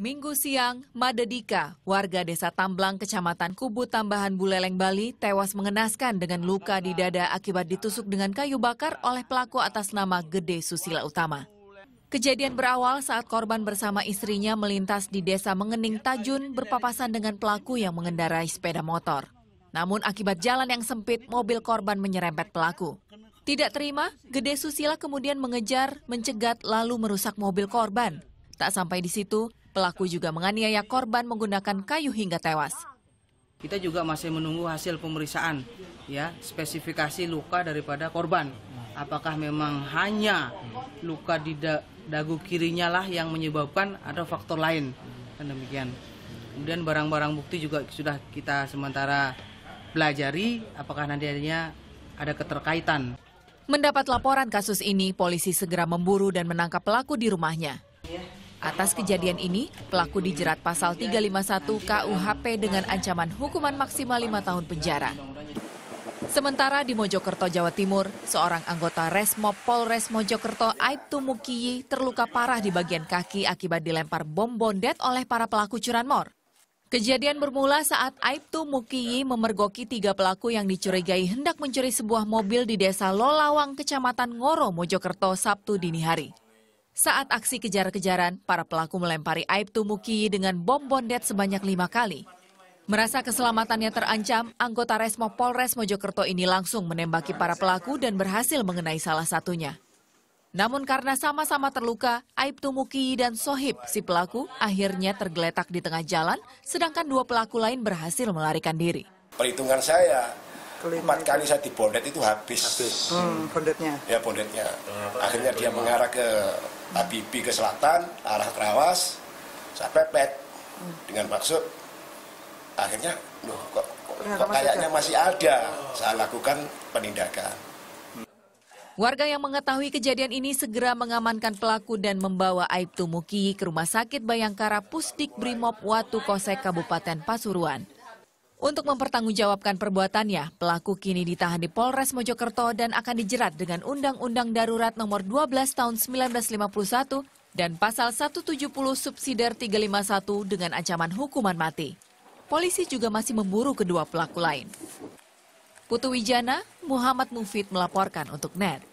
Minggu siang, Madedika, warga desa Tamblang, kecamatan Kubu Tambahan Buleleng, Bali, tewas mengenaskan dengan luka di dada akibat ditusuk dengan kayu bakar oleh pelaku atas nama Gede Susila Utama. Kejadian berawal saat korban bersama istrinya melintas di desa Mengening Tajun berpapasan dengan pelaku yang mengendarai sepeda motor. Namun akibat jalan yang sempit, mobil korban menyerempet pelaku. Tidak terima, Gede Susila kemudian mengejar, mencegat, lalu merusak mobil korban. Tak sampai di situ, Pelaku juga menganiaya korban menggunakan kayu hingga tewas. Kita juga masih menunggu hasil pemeriksaan, ya, spesifikasi luka daripada korban. Apakah memang hanya luka di da dagu kirinya lah yang menyebabkan atau faktor lain? Dan demikian. Kemudian barang-barang bukti juga sudah kita sementara pelajari apakah nantinya ada keterkaitan. Mendapat laporan kasus ini, polisi segera memburu dan menangkap pelaku di rumahnya. Ya. Atas kejadian ini, pelaku dijerat pasal 351 KUHP dengan ancaman hukuman maksimal 5 tahun penjara. Sementara di Mojokerto, Jawa Timur, seorang anggota Resmob Polres Mojokerto Aibtu Mukiyi terluka parah di bagian kaki akibat dilempar bom bondet oleh para pelaku curanmor. Kejadian bermula saat Aibtu Mukiyi memergoki tiga pelaku yang dicurigai hendak mencuri sebuah mobil di desa Lolawang, kecamatan Ngoro, Mojokerto, Sabtu dini hari. Saat aksi kejar-kejaran, para pelaku melempari Aibtu Tumuki dengan bom bondet sebanyak lima kali. Merasa keselamatannya terancam, anggota Resmo Polres Mojokerto ini langsung menembaki para pelaku dan berhasil mengenai salah satunya. Namun karena sama-sama terluka, Aibtu Tumuki dan Sohib, si pelaku, akhirnya tergeletak di tengah jalan, sedangkan dua pelaku lain berhasil melarikan diri. Perhitungan saya, empat kali saya dibondet itu habis. Habis. Hmm, bondetnya. Ya bondetnya. Akhirnya dia mengarah ke Habibi ke selatan, arah Kerawas saya pepet dengan maksud akhirnya loh kok, kok, nah, kok kayaknya masih ada. Saya lakukan penindakan. Warga yang mengetahui kejadian ini segera mengamankan pelaku dan membawa Aibtu Muki ke Rumah Sakit Bayangkara Pusdik Brimob Watu Kosek Kabupaten Pasuruan. Untuk mempertanggungjawabkan perbuatannya, pelaku kini ditahan di Polres Mojokerto dan akan dijerat dengan Undang-Undang Darurat Nomor 12 Tahun 1951 dan Pasal 170 Subsider 351 dengan ancaman hukuman mati. Polisi juga masih memburu kedua pelaku lain. Putu Wijana, Muhammad Mufid melaporkan untuk NET.